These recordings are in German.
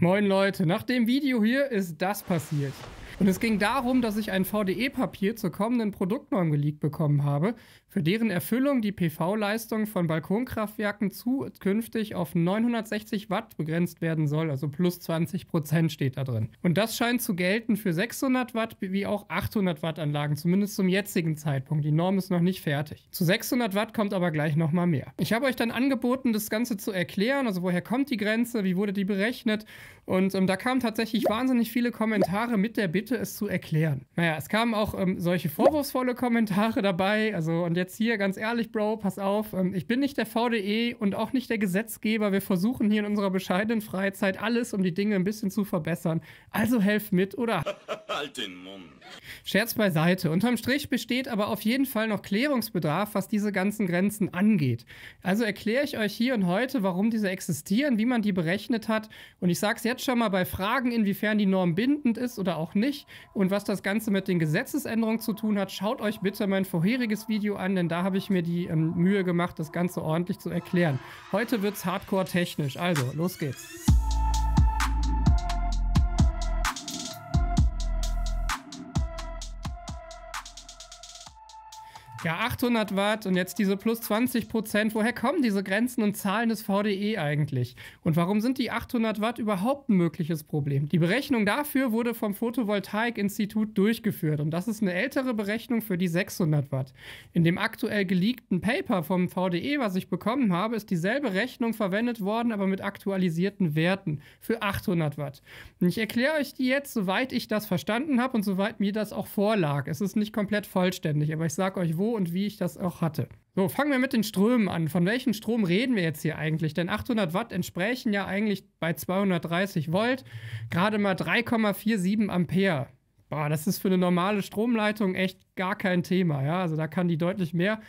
Moin Leute, nach dem Video hier ist das passiert. Und es ging darum, dass ich ein VDE-Papier zur kommenden Produktnorm geleakt bekommen habe, für deren Erfüllung die PV-Leistung von Balkonkraftwerken zukünftig auf 960 Watt begrenzt werden soll, also plus 20 Prozent steht da drin. Und das scheint zu gelten für 600 Watt wie auch 800 Watt Anlagen, zumindest zum jetzigen Zeitpunkt. Die Norm ist noch nicht fertig. Zu 600 Watt kommt aber gleich nochmal mehr. Ich habe euch dann angeboten, das Ganze zu erklären, also woher kommt die Grenze, wie wurde die berechnet und ähm, da kamen tatsächlich wahnsinnig viele Kommentare mit der Bitte, es zu erklären. Naja, es kamen auch ähm, solche vorwurfsvolle Kommentare dabei. Also, und jetzt hier ganz ehrlich, Bro, pass auf, ähm, ich bin nicht der VDE und auch nicht der Gesetzgeber. Wir versuchen hier in unserer bescheidenen Freizeit alles, um die Dinge ein bisschen zu verbessern. Also helf mit oder. halt den Mund. Scherz beiseite. Unterm Strich besteht aber auf jeden Fall noch Klärungsbedarf, was diese ganzen Grenzen angeht. Also erkläre ich euch hier und heute, warum diese existieren, wie man die berechnet hat. Und ich sage es jetzt jetzt schon mal bei Fragen, inwiefern die Norm bindend ist oder auch nicht und was das Ganze mit den Gesetzesänderungen zu tun hat, schaut euch bitte mein vorheriges Video an, denn da habe ich mir die ähm, Mühe gemacht, das Ganze ordentlich zu erklären. Heute wird es hardcore technisch, also los geht's. Ja, 800 Watt und jetzt diese plus 20 Prozent. Woher kommen diese Grenzen und Zahlen des VDE eigentlich? Und warum sind die 800 Watt überhaupt ein mögliches Problem? Die Berechnung dafür wurde vom Photovoltaik-Institut durchgeführt und das ist eine ältere Berechnung für die 600 Watt. In dem aktuell geleakten Paper vom VDE, was ich bekommen habe, ist dieselbe Rechnung verwendet worden, aber mit aktualisierten Werten für 800 Watt. Und ich erkläre euch die jetzt, soweit ich das verstanden habe und soweit mir das auch vorlag. Es ist nicht komplett vollständig, aber ich sage euch, wo und wie ich das auch hatte. So, fangen wir mit den Strömen an. Von welchen Strom reden wir jetzt hier eigentlich? Denn 800 Watt entsprechen ja eigentlich bei 230 Volt gerade mal 3,47 Ampere. Boah, das ist für eine normale Stromleitung echt gar kein Thema. Ja? Also da kann die deutlich mehr.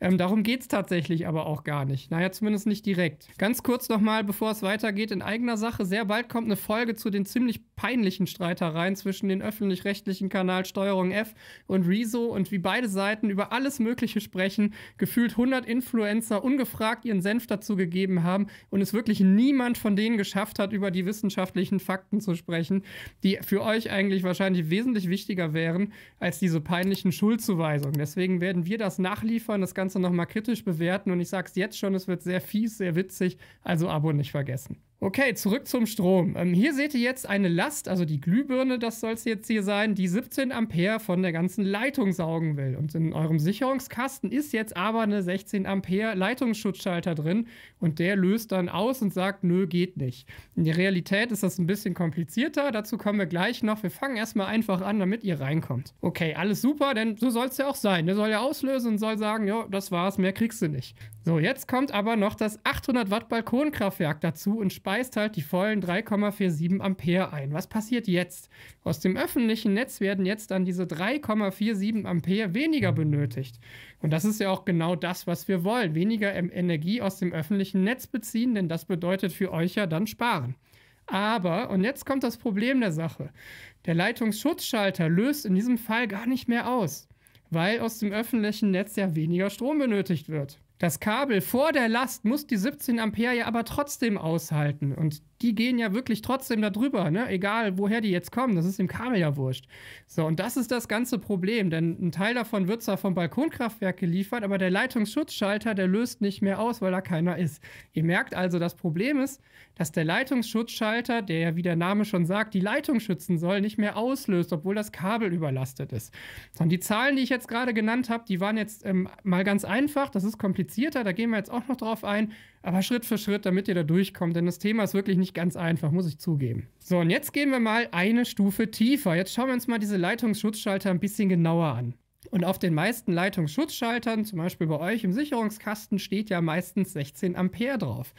Ähm, darum geht es tatsächlich aber auch gar nicht. Naja, zumindest nicht direkt. Ganz kurz nochmal, bevor es weitergeht, in eigener Sache. Sehr bald kommt eine Folge zu den ziemlich peinlichen Streitereien zwischen den öffentlich-rechtlichen Kanal Steuerung F und Rezo und wie beide Seiten über alles Mögliche sprechen, gefühlt 100 Influencer ungefragt ihren Senf dazu gegeben haben und es wirklich niemand von denen geschafft hat, über die wissenschaftlichen Fakten zu sprechen, die für euch eigentlich wahrscheinlich wesentlich wichtiger wären als diese peinlichen Schuldzuweisung. Deswegen werden wir das nachliefern, das Ganze nochmal kritisch bewerten und ich sage es jetzt schon, es wird sehr fies, sehr witzig, also Abo nicht vergessen. Okay, zurück zum Strom. Ähm, hier seht ihr jetzt eine Last, also die Glühbirne, das soll es jetzt hier sein, die 17 Ampere von der ganzen Leitung saugen will. Und in eurem Sicherungskasten ist jetzt aber eine 16 Ampere Leitungsschutzschalter drin und der löst dann aus und sagt, nö, geht nicht. In der Realität ist das ein bisschen komplizierter, dazu kommen wir gleich noch. Wir fangen erstmal einfach an, damit ihr reinkommt. Okay, alles super, denn so soll es ja auch sein. Der soll ja auslösen und soll sagen, ja, das war's, mehr kriegst du nicht. So, jetzt kommt aber noch das 800 Watt Balkonkraftwerk dazu und speist halt die vollen 3,47 Ampere ein. Was passiert jetzt? Aus dem öffentlichen Netz werden jetzt dann diese 3,47 Ampere weniger benötigt. Und das ist ja auch genau das, was wir wollen. Weniger Energie aus dem öffentlichen Netz beziehen, denn das bedeutet für euch ja dann sparen. Aber, und jetzt kommt das Problem der Sache, der Leitungsschutzschalter löst in diesem Fall gar nicht mehr aus, weil aus dem öffentlichen Netz ja weniger Strom benötigt wird. Das Kabel vor der Last muss die 17 Ampere ja aber trotzdem aushalten. Und die gehen ja wirklich trotzdem darüber, ne? egal woher die jetzt kommen, das ist dem Kabel ja wurscht. So, und das ist das ganze Problem, denn ein Teil davon wird zwar vom Balkonkraftwerk geliefert, aber der Leitungsschutzschalter, der löst nicht mehr aus, weil da keiner ist. Ihr merkt also, das Problem ist, dass der Leitungsschutzschalter, der ja wie der Name schon sagt, die Leitung schützen soll, nicht mehr auslöst, obwohl das Kabel überlastet ist. So, und die Zahlen, die ich jetzt gerade genannt habe, die waren jetzt ähm, mal ganz einfach, das ist komplizierter, da gehen wir jetzt auch noch drauf ein. Aber Schritt für Schritt, damit ihr da durchkommt, denn das Thema ist wirklich nicht ganz einfach, muss ich zugeben. So, und jetzt gehen wir mal eine Stufe tiefer. Jetzt schauen wir uns mal diese Leitungsschutzschalter ein bisschen genauer an. Und auf den meisten Leitungsschutzschaltern, zum Beispiel bei euch im Sicherungskasten, steht ja meistens 16 Ampere drauf.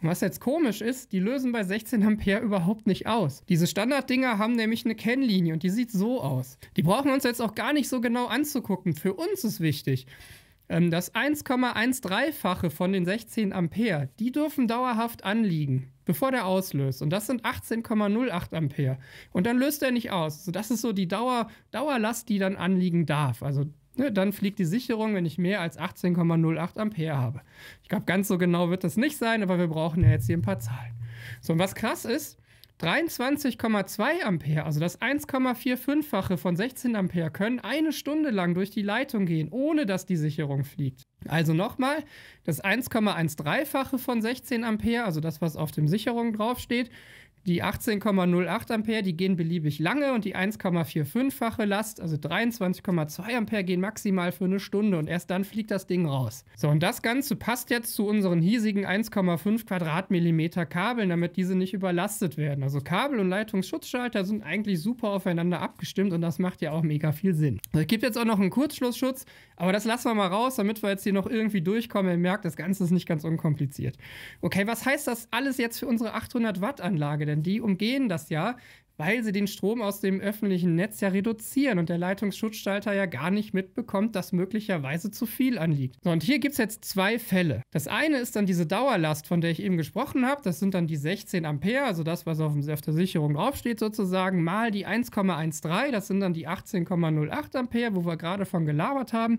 Und was jetzt komisch ist, die lösen bei 16 Ampere überhaupt nicht aus. Diese Standarddinger haben nämlich eine Kennlinie und die sieht so aus. Die brauchen wir uns jetzt auch gar nicht so genau anzugucken. Für uns ist wichtig, ähm, das 1,13-fache von den 16 Ampere, die dürfen dauerhaft anliegen, bevor der auslöst. Und das sind 18,08 Ampere. Und dann löst er nicht aus. Also das ist so die Dauer, Dauerlast, die dann anliegen darf. Also ne, dann fliegt die Sicherung, wenn ich mehr als 18,08 Ampere habe. Ich glaube, ganz so genau wird das nicht sein, aber wir brauchen ja jetzt hier ein paar Zahlen. So, und was krass ist, 23,2 Ampere, also das 1,45-fache von 16 Ampere, können eine Stunde lang durch die Leitung gehen, ohne dass die Sicherung fliegt. Also nochmal, das 1,13-fache von 16 Ampere, also das, was auf dem Sicherung draufsteht, die 18,08 Ampere, die gehen beliebig lange und die 1,45-fache Last, also 23,2 Ampere, gehen maximal für eine Stunde und erst dann fliegt das Ding raus. So, und das Ganze passt jetzt zu unseren hiesigen 1,5 Quadratmillimeter Kabeln, damit diese nicht überlastet werden. Also Kabel und Leitungsschutzschalter sind eigentlich super aufeinander abgestimmt und das macht ja auch mega viel Sinn. es gibt jetzt auch noch einen Kurzschlussschutz, aber das lassen wir mal raus, damit wir jetzt hier noch irgendwie durchkommen. Ihr merkt, das Ganze ist nicht ganz unkompliziert. Okay, was heißt das alles jetzt für unsere 800 Watt Anlage denn? wollen. Die umgehen das ja, weil sie den Strom aus dem öffentlichen Netz ja reduzieren und der Leitungsschutzschalter ja gar nicht mitbekommt, dass möglicherweise zu viel anliegt. So, und hier gibt es jetzt zwei Fälle. Das eine ist dann diese Dauerlast, von der ich eben gesprochen habe. Das sind dann die 16 Ampere, also das, was auf, auf der Sicherung draufsteht sozusagen, mal die 1,13, das sind dann die 18,08 Ampere, wo wir gerade von gelabert haben.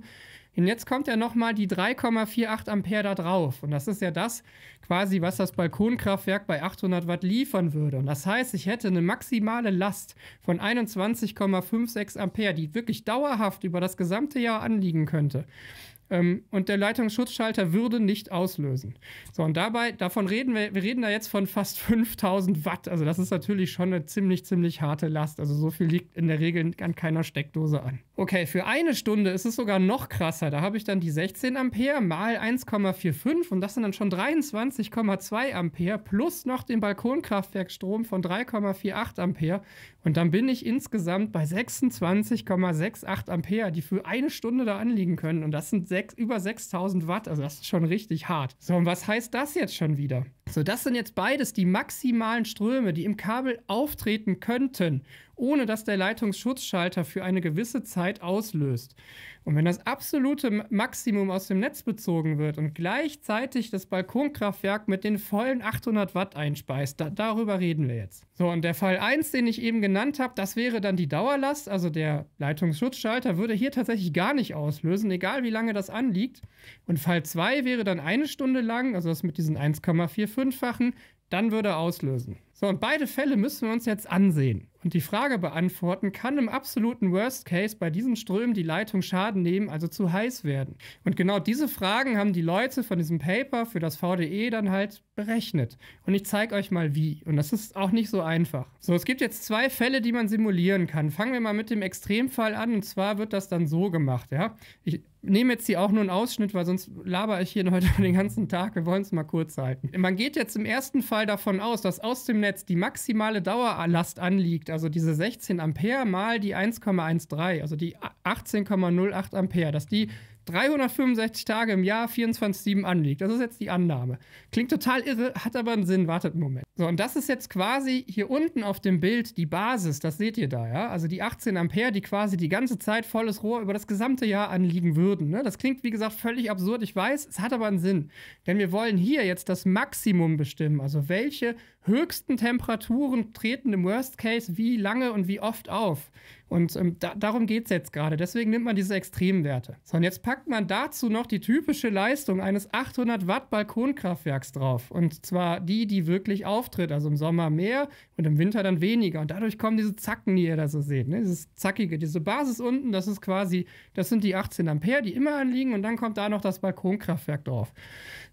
Und jetzt kommt ja nochmal die 3,48 Ampere da drauf. Und das ist ja das quasi, was das Balkonkraftwerk bei 800 Watt liefern würde. Und das heißt, ich hätte eine maximale Last von 21,56 Ampere, die wirklich dauerhaft über das gesamte Jahr anliegen könnte. Ähm, und der Leitungsschutzschalter würde nicht auslösen. So, und dabei, davon reden wir, wir reden da jetzt von fast 5000 Watt. Also, das ist natürlich schon eine ziemlich, ziemlich harte Last. Also, so viel liegt in der Regel an keiner Steckdose an. Okay, für eine Stunde ist es sogar noch krasser. Da habe ich dann die 16 Ampere mal 1,45 und das sind dann schon 23,2 Ampere plus noch den Balkonkraftwerkstrom von 3,48 Ampere. Und dann bin ich insgesamt bei 26,68 Ampere, die für eine Stunde da anliegen können. Und das sind sechs, über 6000 Watt. Also das ist schon richtig hart. So, und was heißt das jetzt schon wieder? So, das sind jetzt beides die maximalen Ströme, die im Kabel auftreten könnten, ohne dass der Leitungsschutzschalter für eine gewisse Zeit auslöst. Und wenn das absolute Maximum aus dem Netz bezogen wird und gleichzeitig das Balkonkraftwerk mit den vollen 800 Watt einspeist, da, darüber reden wir jetzt. So, und der Fall 1, den ich eben genannt habe, das wäre dann die Dauerlast, also der Leitungsschutzschalter würde hier tatsächlich gar nicht auslösen, egal wie lange das anliegt. Und Fall 2 wäre dann eine Stunde lang, also das mit diesen 1,45 fünffachen, dann würde er auslösen. So, und beide Fälle müssen wir uns jetzt ansehen und die Frage beantworten, kann im absoluten Worst Case bei diesen Strömen die Leitung Schaden nehmen, also zu heiß werden? Und genau diese Fragen haben die Leute von diesem Paper für das VDE dann halt berechnet. Und ich zeige euch mal wie. Und das ist auch nicht so einfach. So, es gibt jetzt zwei Fälle, die man simulieren kann. Fangen wir mal mit dem Extremfall an. Und zwar wird das dann so gemacht, ja. Ich nehme jetzt hier auch nur einen Ausschnitt, weil sonst laber ich hier heute den ganzen Tag. Wir wollen es mal kurz halten. Man geht jetzt im ersten Fall davon aus, dass aus dem Netz die maximale Dauerlast anliegt, also diese 16 Ampere mal die 1,13, also die 18,08 Ampere, dass die 365 Tage im Jahr 24-7 anliegt. Das ist jetzt die Annahme. Klingt total irre, hat aber einen Sinn. Wartet einen Moment. So, und das ist jetzt quasi hier unten auf dem Bild die Basis. Das seht ihr da, ja? Also die 18 Ampere, die quasi die ganze Zeit volles Rohr über das gesamte Jahr anliegen würden. Ne? Das klingt, wie gesagt, völlig absurd. Ich weiß, es hat aber einen Sinn. Denn wir wollen hier jetzt das Maximum bestimmen. Also welche höchsten Temperaturen treten im Worst Case wie lange und wie oft auf. Und ähm, da, darum geht es jetzt gerade. Deswegen nimmt man diese Extremwerte. So, und jetzt packt man dazu noch die typische Leistung eines 800 Watt Balkonkraftwerks drauf. Und zwar die, die wirklich auftritt. Also im Sommer mehr und im Winter dann weniger. Und dadurch kommen diese Zacken, die ihr da so seht. Ne? Dieses Zackige, diese Basis unten, das ist quasi, das sind die 18 Ampere, die immer anliegen. Und dann kommt da noch das Balkonkraftwerk drauf.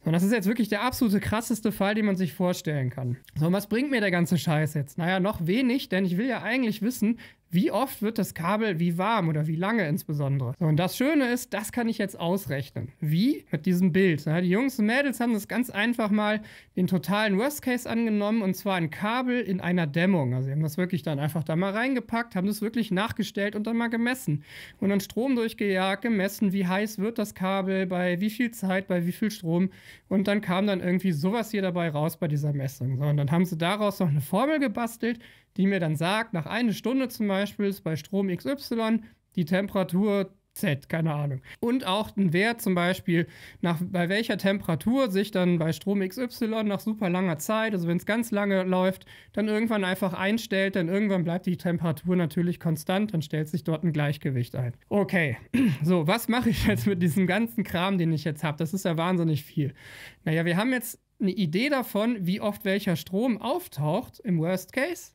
So, und das ist jetzt wirklich der absolute krasseste Fall, den man sich vorstellen kann. So, und was bringt mir der ganze Scheiß jetzt? Naja, noch wenig, denn ich will ja eigentlich wissen, wie oft wird das Kabel wie warm oder wie lange insbesondere. So, und das Schöne ist, das kann ich jetzt ausrechnen. Wie? Mit diesem Bild. Ja, die Jungs und Mädels haben das ganz einfach mal den totalen Worst Case angenommen und zwar ein Kabel in einer Dämmung. Also sie haben das wirklich dann einfach da mal reingepackt, haben das wirklich nachgestellt und dann mal gemessen. Und dann Strom durchgejagt, gemessen, wie heiß wird das Kabel, bei wie viel Zeit, bei wie viel Strom. Und dann kam dann irgendwie sowas hier dabei raus bei dieser Messung. So, und dann haben sie daraus noch eine Formel gebastelt, die mir dann sagt, nach einer Stunde zum Beispiel, Beispiel ist bei Strom XY die Temperatur Z, keine Ahnung. Und auch ein Wert zum Beispiel, nach, bei welcher Temperatur sich dann bei Strom XY nach super langer Zeit, also wenn es ganz lange läuft, dann irgendwann einfach einstellt, dann irgendwann bleibt die Temperatur natürlich konstant, dann stellt sich dort ein Gleichgewicht ein. Okay, so, was mache ich jetzt mit diesem ganzen Kram, den ich jetzt habe? Das ist ja wahnsinnig viel. Naja, wir haben jetzt eine Idee davon, wie oft welcher Strom auftaucht im Worst Case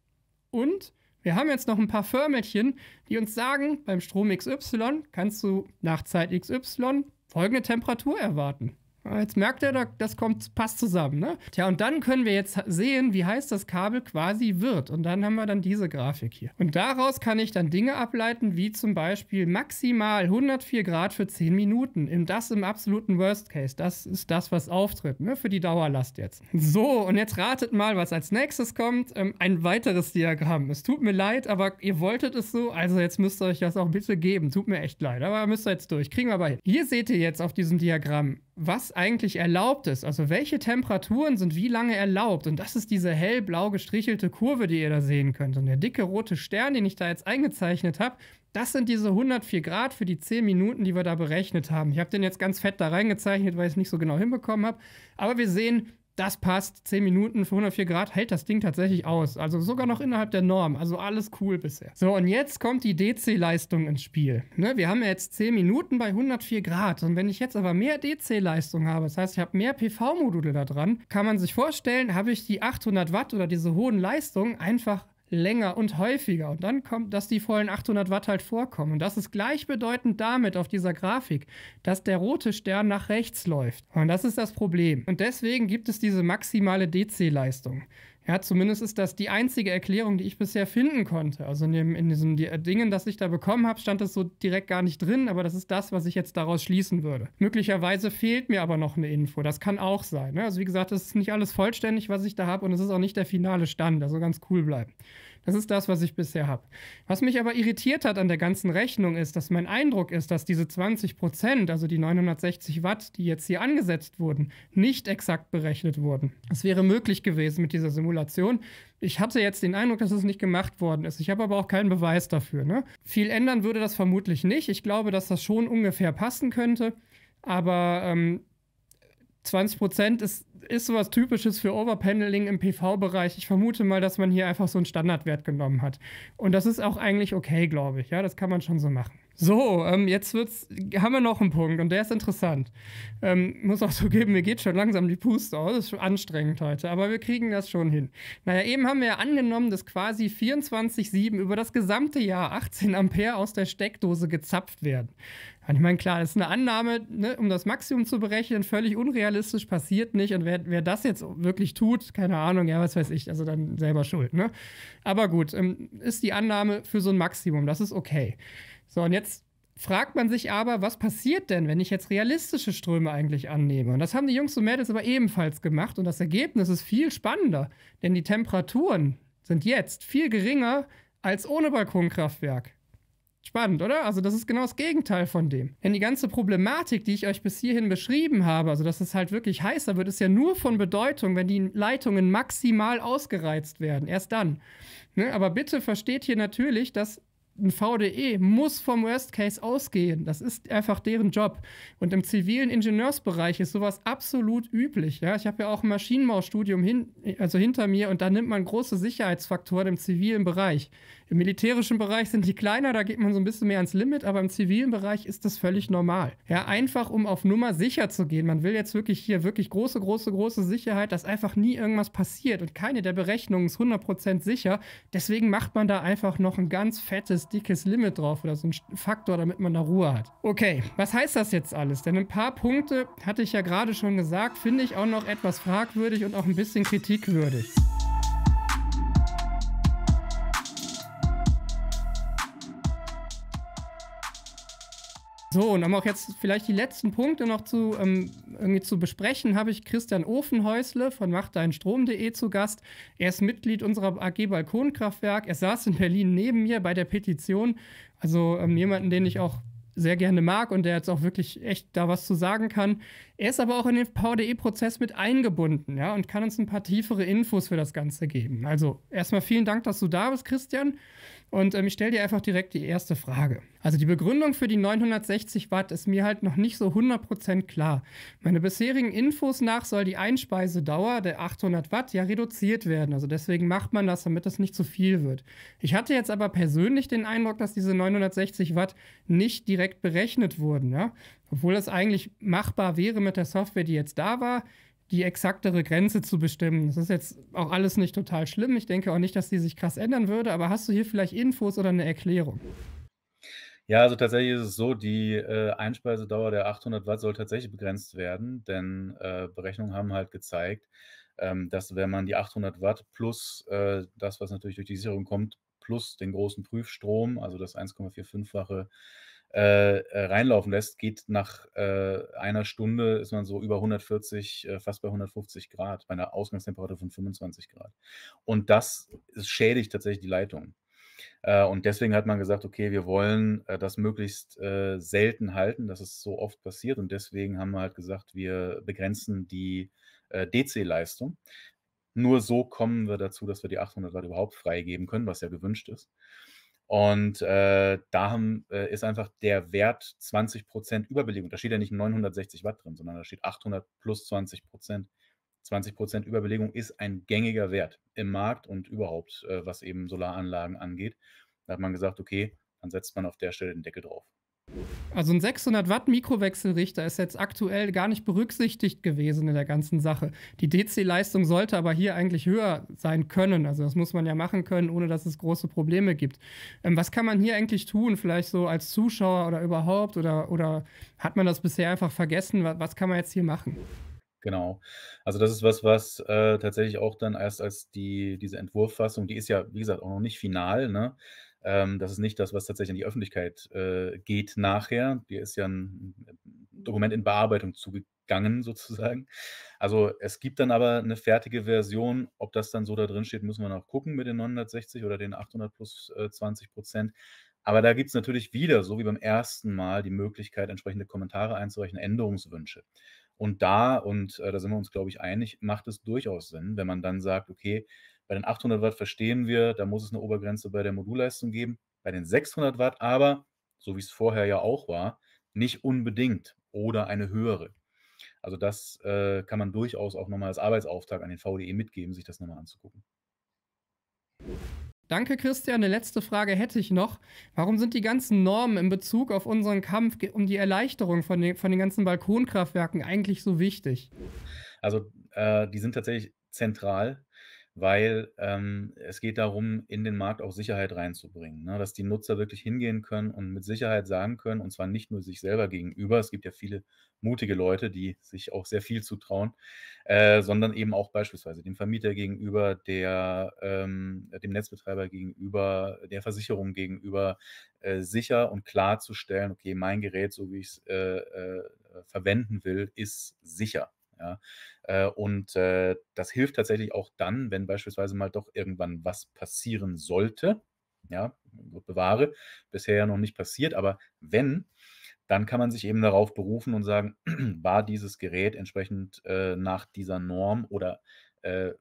und wir haben jetzt noch ein paar Förmelchen, die uns sagen, beim Strom XY kannst du nach Zeit XY folgende Temperatur erwarten. Jetzt merkt er, das kommt, passt zusammen. Ne? Tja, und dann können wir jetzt sehen, wie heiß das Kabel quasi wird. Und dann haben wir dann diese Grafik hier. Und daraus kann ich dann Dinge ableiten, wie zum Beispiel maximal 104 Grad für 10 Minuten. das im absoluten Worst Case. Das ist das, was auftritt, ne? für die Dauerlast jetzt. So, und jetzt ratet mal, was als nächstes kommt. Ähm, ein weiteres Diagramm. Es tut mir leid, aber ihr wolltet es so. Also jetzt müsst ihr euch das auch bitte geben. Tut mir echt leid, aber müsst ihr jetzt durch. Kriegen wir aber hin. Hier seht ihr jetzt auf diesem Diagramm was eigentlich erlaubt ist, also welche Temperaturen sind wie lange erlaubt. Und das ist diese hellblau gestrichelte Kurve, die ihr da sehen könnt. Und der dicke rote Stern, den ich da jetzt eingezeichnet habe, das sind diese 104 Grad für die 10 Minuten, die wir da berechnet haben. Ich habe den jetzt ganz fett da reingezeichnet, weil ich es nicht so genau hinbekommen habe. Aber wir sehen, das passt. 10 Minuten für 104 Grad hält das Ding tatsächlich aus. Also sogar noch innerhalb der Norm. Also alles cool bisher. So, und jetzt kommt die DC-Leistung ins Spiel. Ne, wir haben jetzt 10 Minuten bei 104 Grad. Und wenn ich jetzt aber mehr DC-Leistung habe, das heißt, ich habe mehr PV-Module da dran, kann man sich vorstellen, habe ich die 800 Watt oder diese hohen Leistungen einfach länger und häufiger. Und dann kommt, dass die vollen 800 Watt halt vorkommen. Und das ist gleichbedeutend damit auf dieser Grafik, dass der rote Stern nach rechts läuft. Und das ist das Problem. Und deswegen gibt es diese maximale DC-Leistung. Ja, zumindest ist das die einzige Erklärung, die ich bisher finden konnte. Also in, dem, in diesen die, Dingen, das ich da bekommen habe, stand das so direkt gar nicht drin, aber das ist das, was ich jetzt daraus schließen würde. Möglicherweise fehlt mir aber noch eine Info. Das kann auch sein. Ne? Also wie gesagt, das ist nicht alles vollständig, was ich da habe und es ist auch nicht der finale Stand. Also ganz cool bleiben. Das ist das, was ich bisher habe. Was mich aber irritiert hat an der ganzen Rechnung ist, dass mein Eindruck ist, dass diese 20 Prozent, also die 960 Watt, die jetzt hier angesetzt wurden, nicht exakt berechnet wurden. Es wäre möglich gewesen mit dieser Simulation. Ich hatte jetzt den Eindruck, dass es nicht gemacht worden ist. Ich habe aber auch keinen Beweis dafür. Ne? Viel ändern würde das vermutlich nicht. Ich glaube, dass das schon ungefähr passen könnte. Aber ähm, 20% ist, ist sowas Typisches für Overpaneling im PV-Bereich. Ich vermute mal, dass man hier einfach so einen Standardwert genommen hat. Und das ist auch eigentlich okay, glaube ich. Ja, das kann man schon so machen. So, ähm, jetzt wird's, haben wir noch einen Punkt und der ist interessant. Ähm, muss auch so geben, mir geht schon langsam die Puste aus. Das ist anstrengend heute, aber wir kriegen das schon hin. Naja, eben haben wir ja angenommen, dass quasi 24,7 über das gesamte Jahr 18 Ampere aus der Steckdose gezapft werden. Und ich meine, klar, das ist eine Annahme, ne, um das Maximum zu berechnen, völlig unrealistisch, passiert nicht. Und wer, wer das jetzt wirklich tut, keine Ahnung, ja, was weiß ich, also dann selber schuld. Ne? Aber gut, ähm, ist die Annahme für so ein Maximum, das ist okay. So, und jetzt fragt man sich aber, was passiert denn, wenn ich jetzt realistische Ströme eigentlich annehme? Und das haben die Jungs und Mädels aber ebenfalls gemacht. Und das Ergebnis ist viel spannender, denn die Temperaturen sind jetzt viel geringer als ohne Balkonkraftwerk. Spannend, oder? Also das ist genau das Gegenteil von dem. Denn die ganze Problematik, die ich euch bis hierhin beschrieben habe, also dass es halt wirklich heißer wird, ist ja nur von Bedeutung, wenn die Leitungen maximal ausgereizt werden. Erst dann. Ne? Aber bitte versteht hier natürlich, dass ein VDE muss vom Worst Case ausgehen. Das ist einfach deren Job. Und im zivilen Ingenieursbereich ist sowas absolut üblich. Ja? Ich habe ja auch ein Maschinenbaustudium hin, also hinter mir und da nimmt man große Sicherheitsfaktoren im zivilen Bereich. Im militärischen Bereich sind die kleiner, da geht man so ein bisschen mehr ans Limit, aber im zivilen Bereich ist das völlig normal. Ja, einfach um auf Nummer sicher zu gehen. Man will jetzt wirklich hier wirklich große, große, große Sicherheit, dass einfach nie irgendwas passiert und keine der Berechnungen ist 100% sicher. Deswegen macht man da einfach noch ein ganz fettes dickes Limit drauf oder so ein Faktor, damit man da Ruhe hat. Okay, was heißt das jetzt alles? Denn ein paar Punkte, hatte ich ja gerade schon gesagt, finde ich auch noch etwas fragwürdig und auch ein bisschen kritikwürdig. So, und um auch jetzt vielleicht die letzten Punkte noch zu, ähm, irgendwie zu besprechen, habe ich Christian Ofenhäusle von machdeinstrom.de zu Gast. Er ist Mitglied unserer AG Balkonkraftwerk. Er saß in Berlin neben mir bei der Petition. Also ähm, jemanden, den ich auch sehr gerne mag und der jetzt auch wirklich echt da was zu sagen kann. Er ist aber auch in den VDE-Prozess mit eingebunden, ja, und kann uns ein paar tiefere Infos für das Ganze geben. Also erstmal vielen Dank, dass du da bist, Christian. Und ähm, ich stelle dir einfach direkt die erste Frage. Also die Begründung für die 960 Watt ist mir halt noch nicht so 100% klar. Meine bisherigen Infos nach soll die Einspeisedauer der 800 Watt ja reduziert werden. Also deswegen macht man das, damit es nicht zu viel wird. Ich hatte jetzt aber persönlich den Eindruck, dass diese 960 Watt nicht direkt berechnet wurden. Ja? Obwohl das eigentlich machbar wäre mit der Software, die jetzt da war die exaktere Grenze zu bestimmen. Das ist jetzt auch alles nicht total schlimm. Ich denke auch nicht, dass die sich krass ändern würde, aber hast du hier vielleicht Infos oder eine Erklärung? Ja, also tatsächlich ist es so, die äh, Einspeisedauer der 800 Watt soll tatsächlich begrenzt werden, denn äh, Berechnungen haben halt gezeigt, ähm, dass wenn man die 800 Watt plus äh, das, was natürlich durch die Sicherung kommt, plus den großen Prüfstrom, also das 1,45-fache äh, äh, reinlaufen lässt, geht nach äh, einer Stunde, ist man so über 140, äh, fast bei 150 Grad, bei einer Ausgangstemperatur von 25 Grad. Und das schädigt tatsächlich die Leitung. Äh, und deswegen hat man gesagt, okay, wir wollen äh, das möglichst selten halten, dass es so oft passiert. Und deswegen haben wir halt gesagt, wir begrenzen die DC-Leistung. Nur so kommen wir dazu, dass wir die 800 Watt überhaupt freigeben können, was ja gewünscht ist. Und äh, da haben, äh, ist einfach der Wert 20 Überbelegung. Da steht ja nicht 960 Watt drin, sondern da steht 800 plus 20 20 Überbelegung ist ein gängiger Wert im Markt und überhaupt, äh, was eben Solaranlagen angeht. Da hat man gesagt, okay, dann setzt man auf der Stelle den Deckel drauf. Also ein 600 Watt Mikrowechselrichter ist jetzt aktuell gar nicht berücksichtigt gewesen in der ganzen Sache. Die DC-Leistung sollte aber hier eigentlich höher sein können. Also das muss man ja machen können, ohne dass es große Probleme gibt. Ähm, was kann man hier eigentlich tun? Vielleicht so als Zuschauer oder überhaupt? Oder, oder hat man das bisher einfach vergessen? Was, was kann man jetzt hier machen? Genau. Also das ist was, was äh, tatsächlich auch dann erst als die, diese Entwurffassung, die ist ja, wie gesagt, auch noch nicht final, ne? Ähm, das ist nicht das, was tatsächlich an die Öffentlichkeit äh, geht nachher. Hier ist ja ein Dokument in Bearbeitung zugegangen, sozusagen. Also es gibt dann aber eine fertige Version. Ob das dann so da drin steht, müssen wir noch gucken mit den 960 oder den 800 plus äh, 20 Prozent. Aber da gibt es natürlich wieder, so wie beim ersten Mal, die Möglichkeit, entsprechende Kommentare einzureichen, Änderungswünsche. Und da, und äh, da sind wir uns, glaube ich, einig, macht es durchaus Sinn, wenn man dann sagt, okay, bei den 800 Watt verstehen wir, da muss es eine Obergrenze bei der Modulleistung geben. Bei den 600 Watt aber, so wie es vorher ja auch war, nicht unbedingt oder eine höhere. Also das äh, kann man durchaus auch nochmal als Arbeitsauftrag an den VDE mitgeben, sich das nochmal anzugucken. Danke, Christian. Eine letzte Frage hätte ich noch. Warum sind die ganzen Normen in Bezug auf unseren Kampf um die Erleichterung von den, von den ganzen Balkonkraftwerken eigentlich so wichtig? Also, äh, die sind tatsächlich zentral weil ähm, es geht darum, in den Markt auch Sicherheit reinzubringen, ne? dass die Nutzer wirklich hingehen können und mit Sicherheit sagen können, und zwar nicht nur sich selber gegenüber, es gibt ja viele mutige Leute, die sich auch sehr viel zutrauen, äh, sondern eben auch beispielsweise dem Vermieter gegenüber, der, ähm, dem Netzbetreiber gegenüber, der Versicherung gegenüber, äh, sicher und klar zu stellen, okay, mein Gerät, so wie ich es äh, äh, verwenden will, ist sicher. Ja. Äh, und äh, das hilft tatsächlich auch dann, wenn beispielsweise mal doch irgendwann was passieren sollte. Ja, bewahre, bisher ja noch nicht passiert, aber wenn, dann kann man sich eben darauf berufen und sagen, war dieses Gerät entsprechend äh, nach dieser Norm oder äh,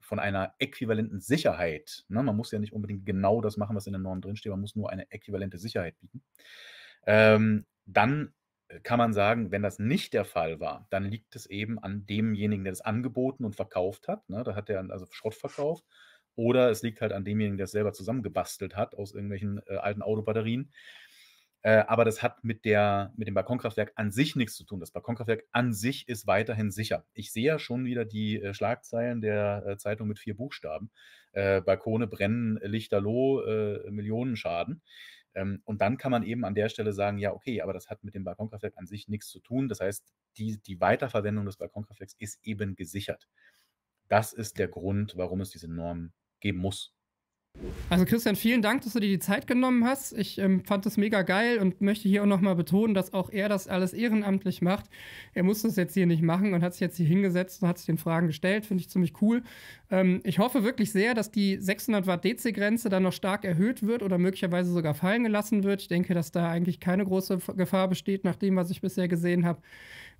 von einer äquivalenten Sicherheit. Ne? Man muss ja nicht unbedingt genau das machen, was in der Norm drinsteht, man muss nur eine äquivalente Sicherheit bieten. Ähm, dann kann man sagen, wenn das nicht der Fall war, dann liegt es eben an demjenigen, der das angeboten und verkauft hat. Ne? Da hat er also Schrott verkauft. Oder es liegt halt an demjenigen, der es selber zusammengebastelt hat aus irgendwelchen äh, alten Autobatterien. Äh, aber das hat mit, der, mit dem Balkonkraftwerk an sich nichts zu tun. Das Balkonkraftwerk an sich ist weiterhin sicher. Ich sehe ja schon wieder die äh, Schlagzeilen der äh, Zeitung mit vier Buchstaben. Äh, Balkone brennen, Lichterloh, äh, Millionen Schaden. Ähm, und dann kann man eben an der Stelle sagen, ja, okay, aber das hat mit dem Balkonkraftwerk an sich nichts zu tun. Das heißt, die, die Weiterverwendung des Balkonkraftwerks ist eben gesichert. Das ist der Grund, warum es diese Norm geben muss. Also Christian, vielen Dank, dass du dir die Zeit genommen hast. Ich ähm, fand das mega geil und möchte hier auch nochmal betonen, dass auch er das alles ehrenamtlich macht. Er muss das jetzt hier nicht machen und hat sich jetzt hier hingesetzt und hat sich den Fragen gestellt. Finde ich ziemlich cool. Ähm, ich hoffe wirklich sehr, dass die 600 Watt DC-Grenze dann noch stark erhöht wird oder möglicherweise sogar fallen gelassen wird. Ich denke, dass da eigentlich keine große Gefahr besteht, nach dem, was ich bisher gesehen habe.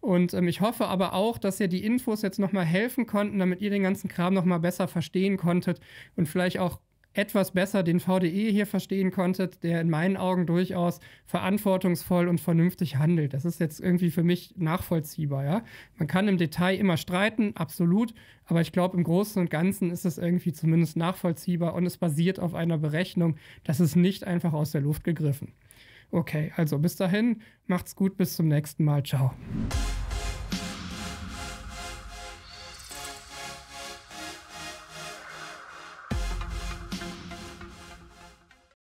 Und ähm, ich hoffe aber auch, dass ihr die Infos jetzt nochmal helfen konnten, damit ihr den ganzen Kram nochmal besser verstehen konntet und vielleicht auch etwas besser den VDE hier verstehen konntet, der in meinen Augen durchaus verantwortungsvoll und vernünftig handelt. Das ist jetzt irgendwie für mich nachvollziehbar, ja. Man kann im Detail immer streiten, absolut, aber ich glaube, im Großen und Ganzen ist es irgendwie zumindest nachvollziehbar und es basiert auf einer Berechnung. Das ist nicht einfach aus der Luft gegriffen. Okay, also bis dahin, macht's gut, bis zum nächsten Mal, ciao.